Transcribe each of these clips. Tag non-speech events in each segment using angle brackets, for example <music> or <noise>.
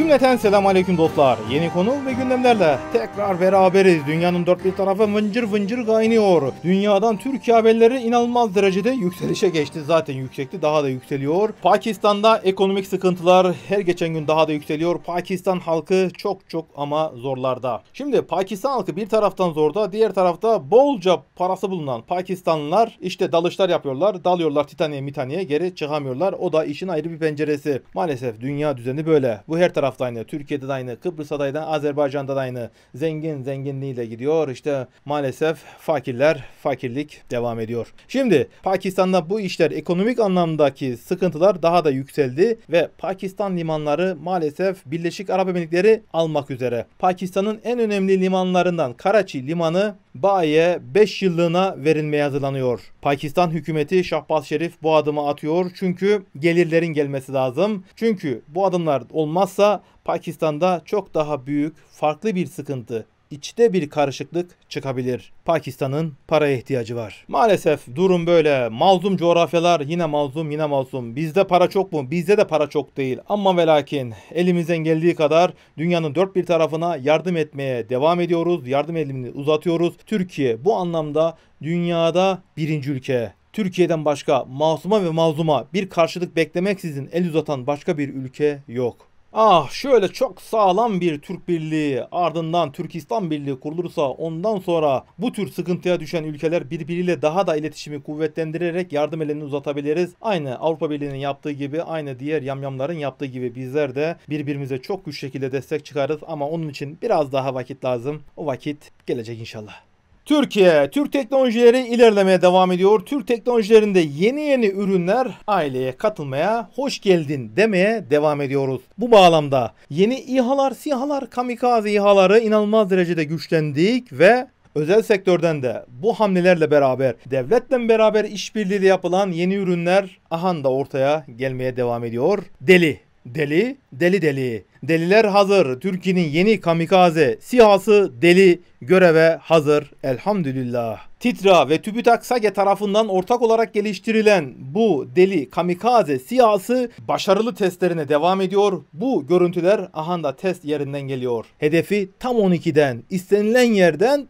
Cümleten selam aleyküm dostlar. Yeni konu ve gündemlerle tekrar beraberiz. Dünyanın dört bir tarafı vıncır vıncır kaynıyor. Dünyadan Türkiye haberleri inanılmaz derecede yükselişe geçti. Zaten yüksekti daha da yükseliyor. Pakistan'da ekonomik sıkıntılar her geçen gün daha da yükseliyor. Pakistan halkı çok çok ama zorlarda. Şimdi Pakistan halkı bir taraftan zorda diğer tarafta bolca parası bulunan Pakistanlılar işte dalışlar yapıyorlar. Dalıyorlar Titaniye mitaniye geri çıkamıyorlar. O da işin ayrı bir penceresi. Maalesef dünya düzeni böyle. Bu her taraf tarafta aynı, Türkiye'de de aynı, Kıbrıs'ta da Azerbaycan'da da aynı. Zengin zenginliğiyle gidiyor. İşte maalesef fakirler, fakirlik devam ediyor. Şimdi Pakistan'da bu işler ekonomik anlamdaki sıkıntılar daha da yükseldi ve Pakistan limanları maalesef Birleşik Arap Emirlikleri almak üzere. Pakistan'ın en önemli limanlarından Karachi limanı Baye 5 yıllığına verilmeye hazırlanıyor. Pakistan hükümeti Şahbaz Şerif bu adımı atıyor çünkü gelirlerin gelmesi lazım. Çünkü bu adımlar olmazsa Pakistan'da çok daha büyük farklı bir sıkıntı içte bir karışıklık çıkabilir. Pakistan'ın paraya ihtiyacı var. Maalesef durum böyle. Mazlum coğrafyalar yine mazlum yine mazlum. Bizde para çok mu? Bizde de para çok değil. Ama ve lakin elimizden geldiği kadar dünyanın dört bir tarafına yardım etmeye devam ediyoruz. Yardım elini uzatıyoruz. Türkiye bu anlamda dünyada birinci ülke. Türkiye'den başka masuma ve mazluma bir karşılık beklemeksizin el uzatan başka bir ülke yok. Ah şöyle çok sağlam bir Türk Birliği ardından Türkistan Birliği kurulursa ondan sonra bu tür sıkıntıya düşen ülkeler birbiriyle daha da iletişimi kuvvetlendirerek yardım elini uzatabiliriz. Aynı Avrupa Birliği'nin yaptığı gibi aynı diğer yamyamların yaptığı gibi bizler de birbirimize çok güç şekilde destek çıkarız ama onun için biraz daha vakit lazım. O vakit gelecek inşallah. Türkiye, Türk teknolojileri ilerlemeye devam ediyor. Türk teknolojilerinde yeni yeni ürünler aileye katılmaya, hoş geldin demeye devam ediyoruz. Bu bağlamda yeni İHA'lar, SİHA'lar, kamikaze İHA'ları inanılmaz derecede güçlendik ve Özel sektörden de bu hamlelerle beraber devletle beraber işbirliği yapılan yeni ürünler ahan da ortaya gelmeye devam ediyor. Deli Deli, deli deli. Deliler hazır. Türkiye'nin yeni kamikaze sihası deli göreve hazır. Elhamdülillah. Titra ve TÜBİTAK SAGE tarafından ortak olarak geliştirilen bu deli kamikaze sihası başarılı testlerine devam ediyor. Bu görüntüler ahanda test yerinden geliyor. Hedefi tam 12'den istenilen yerden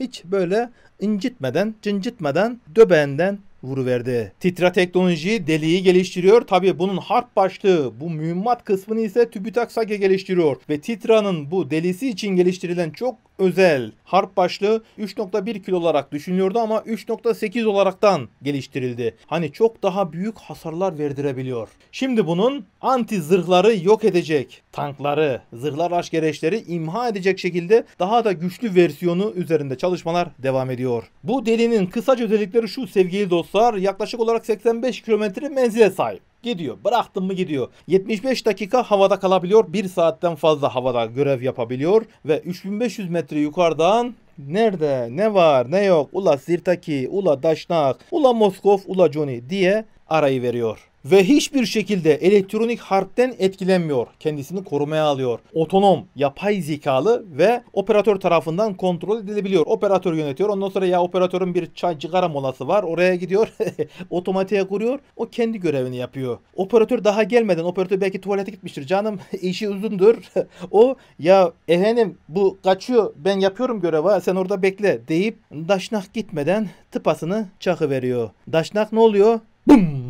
hiç böyle incitmeden, cincitmeden, döbeğinden vuruverdi. Titra teknoloji deliği geliştiriyor. Tabi bunun harp başlığı bu mühimmat kısmını ise TÜBİTAK SAGE geliştiriyor. Ve Titra'nın bu delisi için geliştirilen çok özel harp başlığı 3.1 kilo olarak düşünülüyordu ama 3.8 olaraktan geliştirildi. Hani çok daha büyük hasarlar verdirebiliyor. Şimdi bunun anti zırhları yok edecek, tankları, zırhlar araç gereçleri imha edecek şekilde daha da güçlü versiyonu üzerinde çalışmalar devam ediyor. Bu delinin kısaca özellikleri şu sevgili dostlar yaklaşık olarak 85 kilometre menzile sahip. Gidiyor. Bıraktın mı gidiyor. 75 dakika havada kalabiliyor. 1 saatten fazla havada görev yapabiliyor. Ve 3500 metre yukarıdan nerede ne var ne yok ula Sirtaki, ula Daşnak, ula Moskov, ula Johnny diye arayı veriyor ve hiçbir şekilde elektronik harpten etkilenmiyor. Kendisini korumaya alıyor. Otonom, yapay zekalı ve operatör tarafından kontrol edilebiliyor. Operatör yönetiyor. Ondan sonra ya operatörün bir çay cigara molası var. Oraya gidiyor. <laughs> otomatiğe kuruyor. O kendi görevini yapıyor. Operatör daha gelmeden operatör belki tuvalete gitmiştir canım. <laughs> işi uzundur. <laughs> o ya efendim bu kaçıyor. Ben yapıyorum görevi. Sen orada bekle deyip daşnak gitmeden tıpasını çakı veriyor. Daşnak ne oluyor? Bum!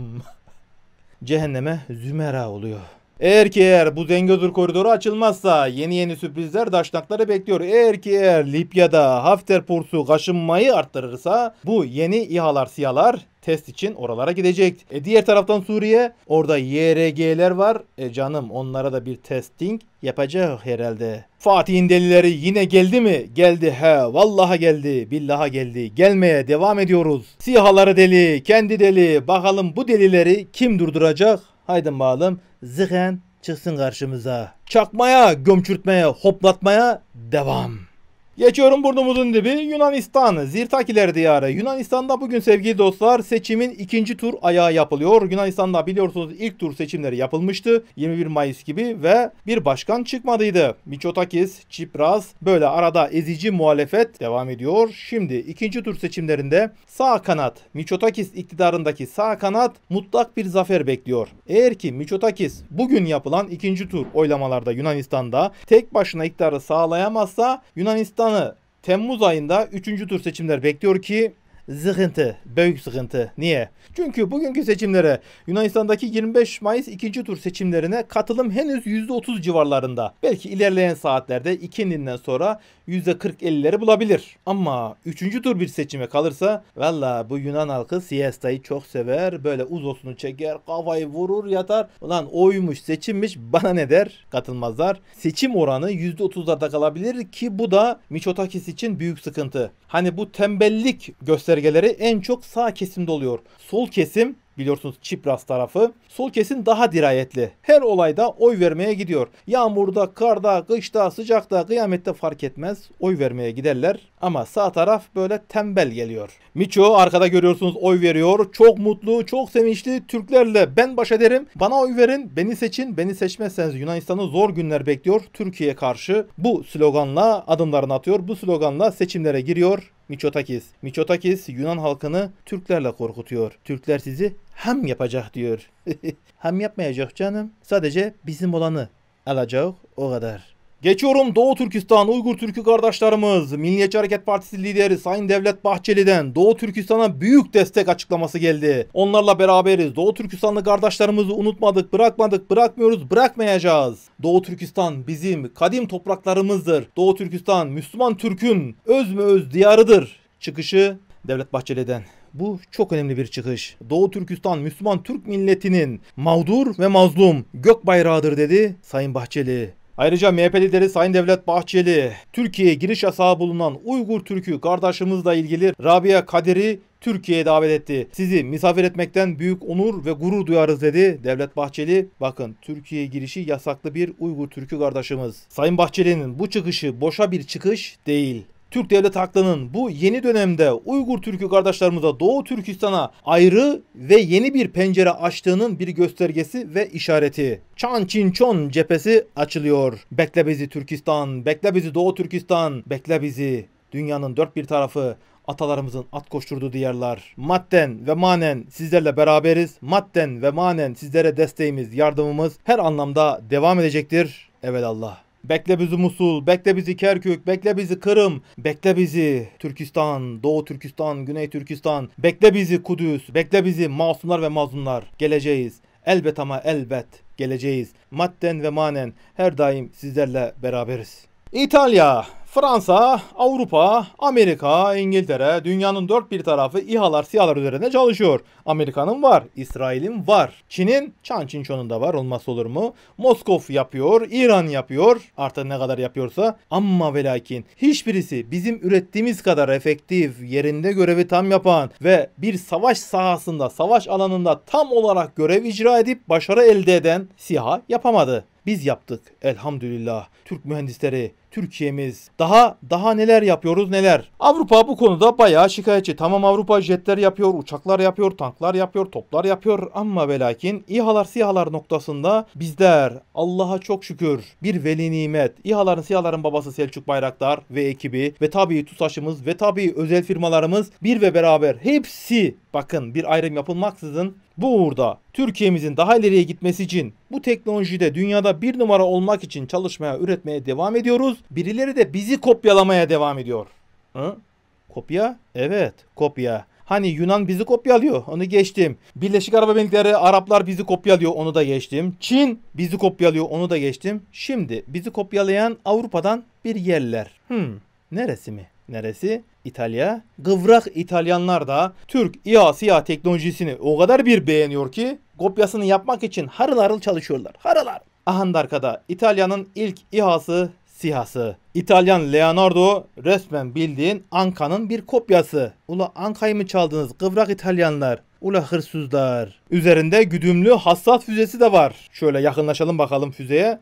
cehenneme zümera oluyor. Eğer ki eğer bu Zengözur koridoru açılmazsa yeni yeni sürprizler Daşnakları bekliyor. Eğer ki eğer Libya'da Hafter Pursu kaşınmayı arttırırsa bu yeni İHA'lar, SİHA'lar test için oralara gidecek. E diğer taraftan Suriye orada YRG'ler var. E canım onlara da bir testing yapacak herhalde. Fatih'in delileri yine geldi mi? Geldi he. Vallaha geldi. Billaha geldi. Gelmeye devam ediyoruz. Sihaları deli, kendi deli. Bakalım bu delileri kim durduracak? Haydi bakalım. Zıhen çıksın karşımıza. Çakmaya, gömçürtmeye, hoplatmaya devam. Geçiyorum burnumuzun dibi Yunanistan. Zirtakiler diyarı. Yunanistan'da bugün sevgili dostlar seçimin ikinci tur ayağı yapılıyor. Yunanistan'da biliyorsunuz ilk tur seçimleri yapılmıştı. 21 Mayıs gibi ve bir başkan çıkmadıydı. Miçotakis, Çipras böyle arada ezici muhalefet devam ediyor. Şimdi ikinci tur seçimlerinde sağ kanat Miçotakis iktidarındaki sağ kanat mutlak bir zafer bekliyor. Eğer ki Miçotakis bugün yapılan ikinci tur oylamalarda Yunanistan'da tek başına iktidarı sağlayamazsa Yunanistan Kaptanı Temmuz ayında 3. tur seçimler bekliyor ki sıkıntı, büyük sıkıntı. Niye? Çünkü bugünkü seçimlere Yunanistan'daki 25 Mayıs ikinci tur seçimlerine katılım henüz %30 civarlarında. Belki ilerleyen saatlerde ikininden sonra %40-50'leri bulabilir. Ama 3. tur bir seçime kalırsa valla bu Yunan halkı siestayı çok sever. Böyle uzosunu çeker, kafayı vurur yatar. Ulan oymuş seçilmiş bana ne der? Katılmazlar. Seçim oranı %30'larda kalabilir ki bu da Miçotakis için büyük sıkıntı. Hani bu tembellik göstergeleri en çok sağ kesimde oluyor. Sol kesim biliyorsunuz Çipras tarafı. Sol kesin daha dirayetli. Her olayda oy vermeye gidiyor. Yağmurda, karda, kışta, sıcakta, kıyamette fark etmez. Oy vermeye giderler. Ama sağ taraf böyle tembel geliyor. Miço arkada görüyorsunuz oy veriyor. Çok mutlu, çok sevinçli. Türklerle ben baş ederim. Bana oy verin, beni seçin. Beni seçmezseniz Yunanistan'ı zor günler bekliyor. Türkiye karşı bu sloganla adımlarını atıyor. Bu sloganla seçimlere giriyor Miçotakis. Miçotakis Yunan halkını Türklerle korkutuyor. Türkler sizi hem yapacak diyor. <laughs> hem yapmayacak canım. Sadece bizim olanı alacak o kadar. Geçiyorum Doğu Türkistan Uygur Türkü kardeşlerimiz. Milliyetçi Hareket Partisi lideri Sayın Devlet Bahçeli'den Doğu Türkistan'a büyük destek açıklaması geldi. Onlarla beraberiz. Doğu Türkistanlı kardeşlerimizi unutmadık, bırakmadık, bırakmıyoruz, bırakmayacağız. Doğu Türkistan bizim kadim topraklarımızdır. Doğu Türkistan Müslüman Türk'ün öz mü öz diyarıdır. Çıkışı Devlet Bahçeli'den. Bu çok önemli bir çıkış. Doğu Türkistan Müslüman Türk milletinin mağdur ve mazlum gök bayrağıdır dedi Sayın Bahçeli. Ayrıca MHP lideri Sayın Devlet Bahçeli, Türkiye'ye giriş yasağı bulunan Uygur Türk'ü kardeşimizle ilgili Rabia Kadir'i Türkiye'ye davet etti. Sizi misafir etmekten büyük onur ve gurur duyarız dedi Devlet Bahçeli. Bakın Türkiye'ye girişi yasaklı bir Uygur Türk'ü kardeşimiz. Sayın Bahçeli'nin bu çıkışı boşa bir çıkış değil. Türk devlet haklarının bu yeni dönemde Uygur Türk'ü kardeşlerimize Doğu Türkistan'a ayrı ve yeni bir pencere açtığının bir göstergesi ve işareti. Çan Çin Çon cephesi açılıyor. Bekle bizi Türkistan, bekle bizi Doğu Türkistan, bekle bizi. Dünyanın dört bir tarafı atalarımızın at koşturduğu diyarlar. Madden ve manen sizlerle beraberiz. Madden ve manen sizlere desteğimiz, yardımımız her anlamda devam edecektir. Evet Allah. Bekle bizi Musul, bekle bizi Kerkük, bekle bizi Kırım, bekle bizi Türkistan, Doğu Türkistan, Güney Türkistan, bekle bizi Kudüs, bekle bizi masumlar ve mazlumlar. Geleceğiz. Elbet ama elbet geleceğiz. Madden ve manen her daim sizlerle beraberiz. İtalya, Fransa, Avrupa, Amerika, İngiltere, dünyanın dört bir tarafı İHA'lar, SİHA'lar üzerinde çalışıyor. Amerika'nın var, İsrail'in var, Çin'in, Çan Çinçon'un da var olmaz olur mu? Moskov yapıyor, İran yapıyor, artık ne kadar yapıyorsa. Amma ve lakin hiçbirisi bizim ürettiğimiz kadar efektif, yerinde görevi tam yapan ve bir savaş sahasında, savaş alanında tam olarak görev icra edip başarı elde eden SİHA yapamadı. Biz yaptık elhamdülillah. Türk mühendisleri, Türkiye'miz. Daha daha neler yapıyoruz neler. Avrupa bu konuda bayağı şikayetçi. Tamam Avrupa jetler yapıyor, uçaklar yapıyor, tanklar yapıyor, toplar yapıyor ama ve lakin İHA'lar SİHA'lar noktasında bizler Allah'a çok şükür bir veli nimet. İHA'ların SİHA'ların babası Selçuk Bayraktar ve ekibi ve tabii TUSAŞ'ımız ve tabii özel firmalarımız bir ve beraber hepsi bakın bir ayrım yapılmaksızın bu uğurda Türkiye'mizin daha ileriye gitmesi için bu teknolojide dünyada bir numara olmak için çalışmaya, üretmeye devam ediyoruz. Birileri de bizi kopyalamaya devam ediyor. Hı? Kopya? Evet, kopya. Hani Yunan bizi kopyalıyor. Onu geçtim. Birleşik Arap Emirlikleri Araplar bizi kopyalıyor. Onu da geçtim. Çin bizi kopyalıyor. Onu da geçtim. Şimdi bizi kopyalayan Avrupa'dan bir yerler. Hmm, neresi mi? neresi? İtalya. Gıvrak İtalyanlar da Türk İHA SİHA teknolojisini o kadar bir beğeniyor ki kopyasını yapmak için harıl harıl çalışıyorlar. Harılar. Ahandarka'da İtalya'nın ilk İHA'sı sihası. İtalyan Leonardo resmen bildiğin Anka'nın bir kopyası. Ula Anka'yı mı çaldınız kıvrak İtalyanlar? Ula hırsızlar. Üzerinde güdümlü hassas füzesi de var. Şöyle yakınlaşalım bakalım füzeye.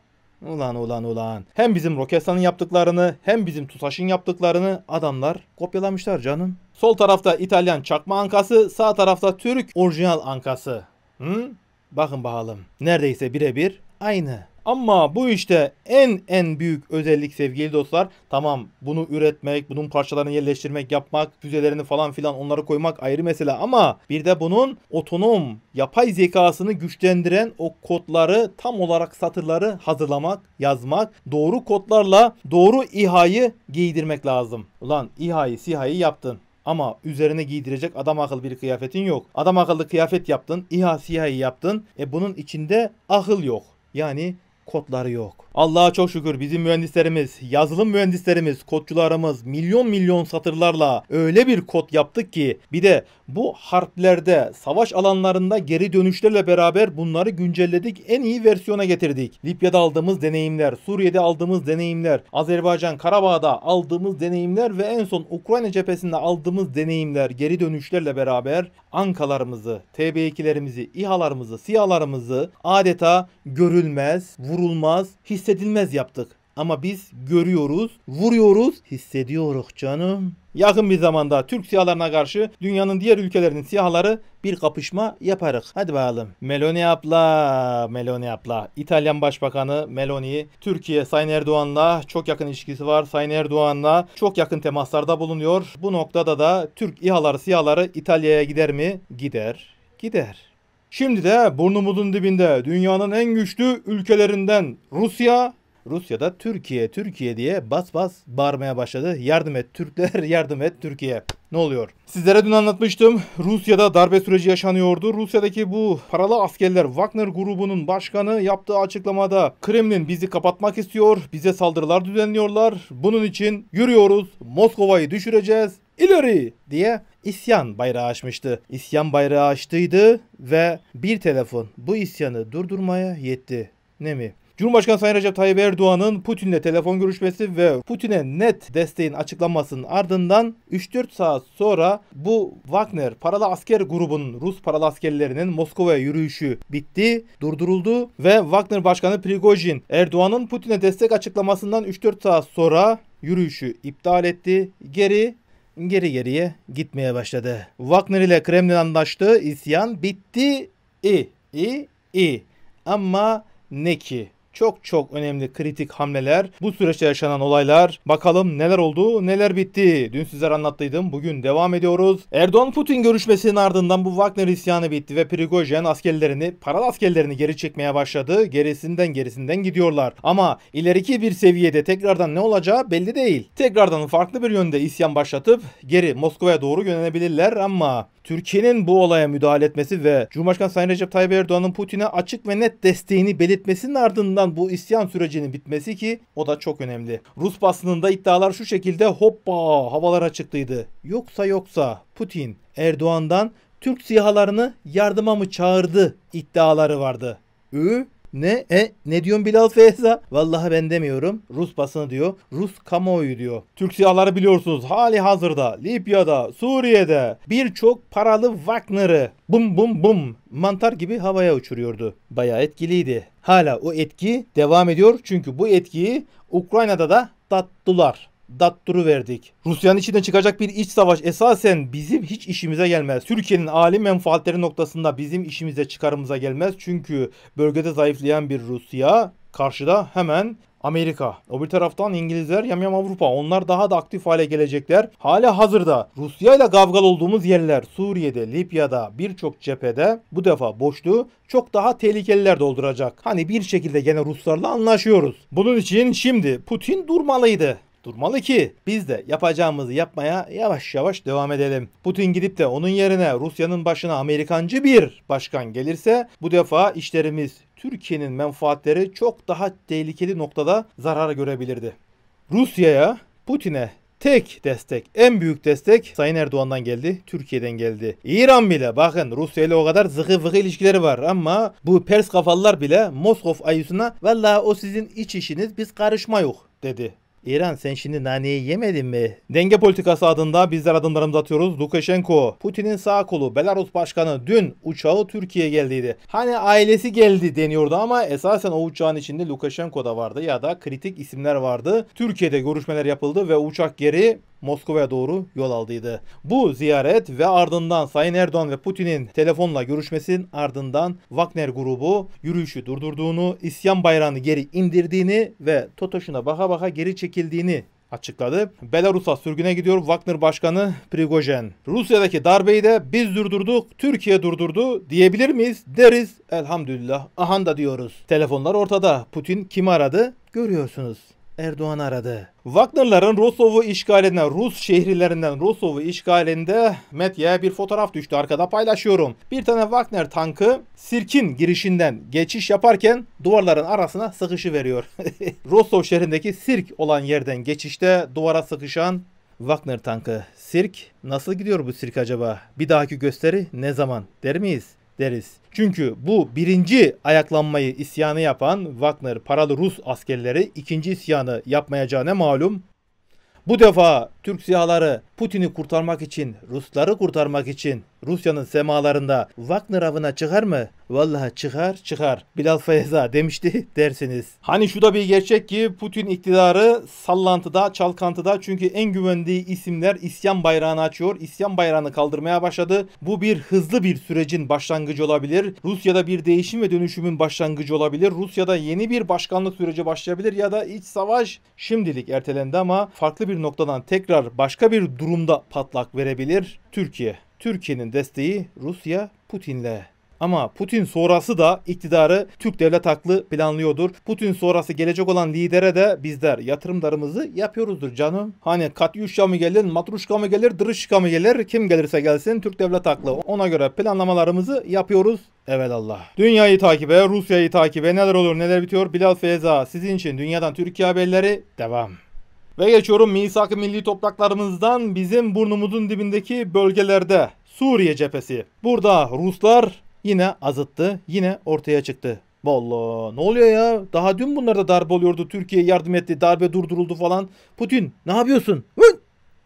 Ulan ulan ulan. Hem bizim Roketsan'ın yaptıklarını hem bizim TUSAŞ'ın yaptıklarını adamlar kopyalamışlar canım. Sol tarafta İtalyan çakma ankası, sağ tarafta Türk orijinal ankası. Hı? Bakın bakalım. Neredeyse birebir aynı. Ama bu işte en en büyük özellik sevgili dostlar. Tamam bunu üretmek, bunun parçalarını yerleştirmek, yapmak, füzelerini falan filan onları koymak ayrı mesele ama bir de bunun otonom yapay zekasını güçlendiren o kodları tam olarak satırları hazırlamak, yazmak, doğru kodlarla doğru İHA'yı giydirmek lazım. Ulan İHA'yı, SİHA'yı yaptın. Ama üzerine giydirecek adam akıllı bir kıyafetin yok. Adam akıllı kıyafet yaptın, İHA, SİHA'yı yaptın. E bunun içinde akıl yok. Yani kodları yok. Allah'a çok şükür bizim mühendislerimiz, yazılım mühendislerimiz, kodcularımız milyon milyon satırlarla öyle bir kod yaptık ki bir de bu harplerde, savaş alanlarında geri dönüşlerle beraber bunları güncelledik, en iyi versiyona getirdik. Libya'da aldığımız deneyimler, Suriye'de aldığımız deneyimler, Azerbaycan, Karabağ'da aldığımız deneyimler ve en son Ukrayna cephesinde aldığımız deneyimler, geri dönüşlerle beraber ankalarımızı, TB2'lerimizi, İHA'larımızı, SİHA'larımızı adeta görülmez, vurulmaz, hissedilmez yaptık. Ama biz görüyoruz, vuruyoruz, hissediyoruz canım. Yakın bir zamanda Türk siyahlarına karşı dünyanın diğer ülkelerinin siyahları bir kapışma yaparık. Hadi bakalım. Meloni abla, Meloni abla. İtalyan Başbakanı Meloni, Türkiye Sayın Erdoğan'la çok yakın ilişkisi var. Sayın Erdoğan'la çok yakın temaslarda bulunuyor. Bu noktada da Türk İHA'ları, siyahları İtalya'ya gider mi? Gider. Gider. Şimdi de burnumuzun dibinde dünyanın en güçlü ülkelerinden Rusya Rusya'da Türkiye Türkiye diye bas bas bağırmaya başladı. Yardım et Türkler <laughs> yardım et Türkiye. Ne oluyor? Sizlere dün anlatmıştım. Rusya'da darbe süreci yaşanıyordu. Rusya'daki bu paralı askerler Wagner grubunun başkanı yaptığı açıklamada Kremlin bizi kapatmak istiyor. Bize saldırılar düzenliyorlar. Bunun için yürüyoruz. Moskova'yı düşüreceğiz. İleri diye isyan bayrağı açmıştı. İsyan bayrağı açtıydı ve bir telefon bu isyanı durdurmaya yetti. Ne mi? Cumhurbaşkanı Sayın Recep Tayyip Erdoğan'ın Putin'le telefon görüşmesi ve Putin'e net desteğin açıklanmasının ardından 3-4 saat sonra bu Wagner paralı asker grubunun Rus paralı askerlerinin Moskova'ya yürüyüşü bitti, durduruldu ve Wagner Başkanı Prigojin Erdoğan'ın Putin'e destek açıklamasından 3-4 saat sonra yürüyüşü iptal etti. Geri geri geriye gitmeye başladı. Wagner ile Kremlin anlaştı. İsyan bitti. İ, i, i. Ama ne ki? çok çok önemli kritik hamleler, bu süreçte yaşanan olaylar, bakalım neler oldu, neler bitti. Dün sizlere anlattıydım, bugün devam ediyoruz. Erdoğan-Putin görüşmesinin ardından bu Wagner isyanı bitti ve Prigozhin askerlerini, paralı askerlerini geri çekmeye başladı. Gerisinden gerisinden gidiyorlar. Ama ileriki bir seviyede tekrardan ne olacağı belli değil. Tekrardan farklı bir yönde isyan başlatıp geri Moskova'ya doğru yönelebilirler ama Türkiye'nin bu olaya müdahale etmesi ve Cumhurbaşkanı Sayın Recep Tayyip Erdoğan'ın Putin'e açık ve net desteğini belirtmesinin ardından bu isyan sürecinin bitmesi ki o da çok önemli. Rus basınında iddialar şu şekilde hoppa havalar çıktıydı. Yoksa yoksa Putin Erdoğan'dan Türk sihalarını yardıma mı çağırdı iddiaları vardı. Ü ne? E? Ne diyorsun Bilal Feyza? Vallahi ben demiyorum. Rus basını diyor. Rus kamuoyu diyor. Türk silahları biliyorsunuz hali hazırda Libya'da, Suriye'de birçok paralı Wagner'ı bum bum bum mantar gibi havaya uçuruyordu. Bayağı etkiliydi. Hala o etki devam ediyor çünkü bu etkiyi Ukrayna'da da tattılar datturu verdik. Rusya'nın içinden çıkacak bir iç savaş esasen bizim hiç işimize gelmez. Türkiye'nin ali menfaatleri noktasında bizim işimize çıkarımıza gelmez. Çünkü bölgede zayıflayan bir Rusya karşıda hemen Amerika. O bir taraftan İngilizler yamyam Avrupa. Onlar daha da aktif hale gelecekler. Hala hazırda Rusya ile gavgal olduğumuz yerler Suriye'de, Libya'da birçok cephede bu defa boşluğu çok daha tehlikeliler dolduracak. Hani bir şekilde gene Ruslarla anlaşıyoruz. Bunun için şimdi Putin durmalıydı durmalı ki biz de yapacağımızı yapmaya yavaş yavaş devam edelim. Putin gidip de onun yerine Rusya'nın başına Amerikancı bir başkan gelirse bu defa işlerimiz Türkiye'nin menfaatleri çok daha tehlikeli noktada zarar görebilirdi. Rusya'ya, Putin'e tek destek, en büyük destek Sayın Erdoğan'dan geldi, Türkiye'den geldi. İran bile bakın Rusya ile o kadar zıkı vıkı ilişkileri var ama bu Pers kafalılar bile Moskov ayısına valla o sizin iç işiniz biz karışma yok dedi. İran sen şimdi naneyi yemedin mi? Denge politikası adında bizler adımlarımızı atıyoruz. Lukashenko, Putin'in sağ kolu Belarus Başkanı dün uçağı Türkiye'ye geldiydi. Hani ailesi geldi deniyordu ama esasen o uçağın içinde Lukashenko da vardı ya da kritik isimler vardı. Türkiye'de görüşmeler yapıldı ve uçak geri Moskova'ya doğru yol aldıydı. Bu ziyaret ve ardından Sayın Erdoğan ve Putin'in telefonla görüşmesinin ardından Wagner grubu yürüyüşü durdurduğunu, isyan bayrağını geri indirdiğini ve Totoş'una baka baka geri çekildiğini açıkladı. Belarus'a sürgüne gidiyor Wagner Başkanı Prigojen. Rusya'daki darbeyi de biz durdurduk, Türkiye durdurdu diyebilir miyiz? Deriz elhamdülillah ahanda diyoruz. Telefonlar ortada. Putin kim aradı? Görüyorsunuz. Erdoğan aradı. Wagner'ların Rosov'u işgal Rus şehirlerinden Rosov'u işgalinde medyaya bir fotoğraf düştü. Arkada paylaşıyorum. Bir tane Wagner tankı sirkin girişinden geçiş yaparken duvarların arasına sıkışı veriyor. <laughs> Rosov şehrindeki sirk olan yerden geçişte duvara sıkışan Wagner tankı. Sirk nasıl gidiyor bu sirk acaba? Bir dahaki gösteri ne zaman der miyiz? deriz. Çünkü bu birinci ayaklanmayı isyanı yapan Wagner paralı Rus askerleri ikinci isyanı yapmayacağı malum? Bu defa Türk sihaları Putin'i kurtarmak için, Rusları kurtarmak için Rusya'nın semalarında Wagner avına çıkar mı? Vallahi çıkar çıkar. Bilal Feyza demişti <laughs> dersiniz. Hani şu da bir gerçek ki Putin iktidarı sallantıda, çalkantıda çünkü en güvendiği isimler isyan bayrağını açıyor. İsyan bayrağını kaldırmaya başladı. Bu bir hızlı bir sürecin başlangıcı olabilir. Rusya'da bir değişim ve dönüşümün başlangıcı olabilir. Rusya'da yeni bir başkanlık süreci başlayabilir ya da iç savaş şimdilik ertelendi ama farklı bir noktadan tekrar tekrar başka bir durumda patlak verebilir Türkiye. Türkiye'nin desteği Rusya Putin'le. Ama Putin sonrası da iktidarı Türk devlet haklı planlıyordur. Putin sonrası gelecek olan lidere de bizler yatırımlarımızı yapıyoruzdur canım. Hani Katyuşka mı gelir, Matruşka mı gelir, Dırışka mı gelir, kim gelirse gelsin Türk devlet haklı. Ona göre planlamalarımızı yapıyoruz. Evet Allah. Dünyayı takibe, Rusya'yı takibe neler olur neler bitiyor Bilal Feyza sizin için dünyadan Türkiye haberleri devam. Ve geçiyorum misak milli topraklarımızdan bizim burnumuzun dibindeki bölgelerde Suriye cephesi. Burada Ruslar yine azıttı, yine ortaya çıktı. Valla ne oluyor ya? Daha dün bunlarda darbe oluyordu. Türkiye yardım etti, darbe durduruldu falan. Putin ne yapıyorsun? Hı?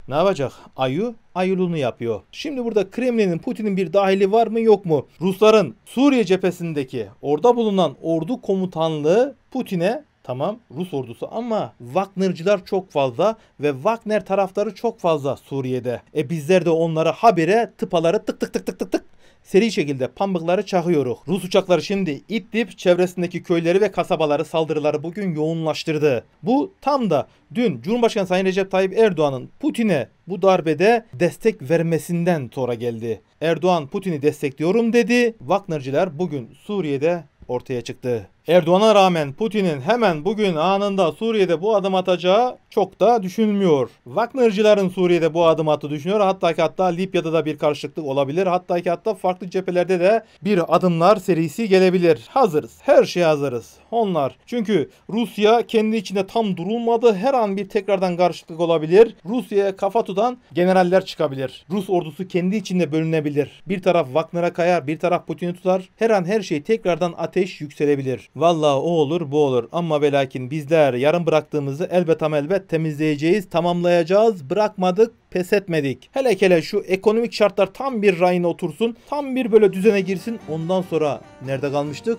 Ne yapacak? Ayu ayılını yapıyor. Şimdi burada Kremlin'in Putin'in bir dahili var mı yok mu? Rusların Suriye cephesindeki orada bulunan ordu komutanlığı Putin'e Tamam Rus ordusu ama Wagner'cılar çok fazla ve Wagner tarafları çok fazla Suriye'de. E bizler de onlara habire tıpaları tık tık tık tık tık tık seri şekilde pambıkları çakıyoruz. Rus uçakları şimdi İdlib çevresindeki köyleri ve kasabaları saldırıları bugün yoğunlaştırdı. Bu tam da dün Cumhurbaşkanı Sayın Recep Tayyip Erdoğan'ın Putin'e bu darbede destek vermesinden sonra geldi. Erdoğan Putin'i destekliyorum dedi. Wagner'cılar bugün Suriye'de ortaya çıktı. Erdoğan'a rağmen Putin'in hemen bugün anında Suriye'de bu adım atacağı çok da düşünmüyor. Wagner'cıların Suriye'de bu adım attı düşünüyor. Hatta ki hatta Libya'da da bir karşılıklık olabilir. Hatta ki hatta farklı cephelerde de bir adımlar serisi gelebilir. Hazırız. Her şey hazırız. Onlar. Çünkü Rusya kendi içinde tam durulmadı. Her an bir tekrardan karşılıklık olabilir. Rusya'ya kafa tutan generaller çıkabilir. Rus ordusu kendi içinde bölünebilir. Bir taraf Wagner'a kayar, bir taraf Putin'i tutar. Her an her şey tekrardan ateş yükselebilir. Valla o olur bu olur ama velakin bizler yarım bıraktığımızı elbet ama elbet temizleyeceğiz, tamamlayacağız, bırakmadık, pes etmedik. Hele kele şu ekonomik şartlar tam bir rayına otursun, tam bir böyle düzene girsin. Ondan sonra nerede kalmıştık?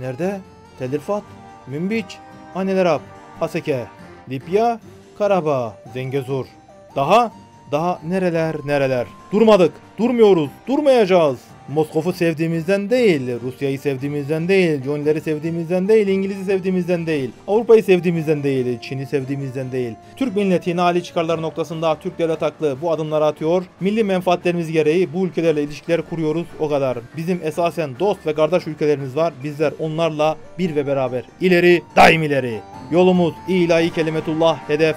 Nerede? Telifat Münbiç, Annelerap, Haseke, Libya, Karabağ, Zengezur. Daha, daha nereler nereler. Durmadık, durmuyoruz, durmayacağız. Moskov'u sevdiğimizden değil, Rusya'yı sevdiğimizden değil, Johnleri sevdiğimizden değil, İngiliz'i sevdiğimizden değil, Avrupa'yı sevdiğimizden değil, Çin'i sevdiğimizden değil. Türk milleti nali çıkarları noktasında Türk devlet aklı bu adımları atıyor. Milli menfaatlerimiz gereği bu ülkelerle ilişkiler kuruyoruz o kadar. Bizim esasen dost ve kardeş ülkelerimiz var. Bizler onlarla bir ve beraber ileri daim ileri. Yolumuz ilahi kelimetullah hedef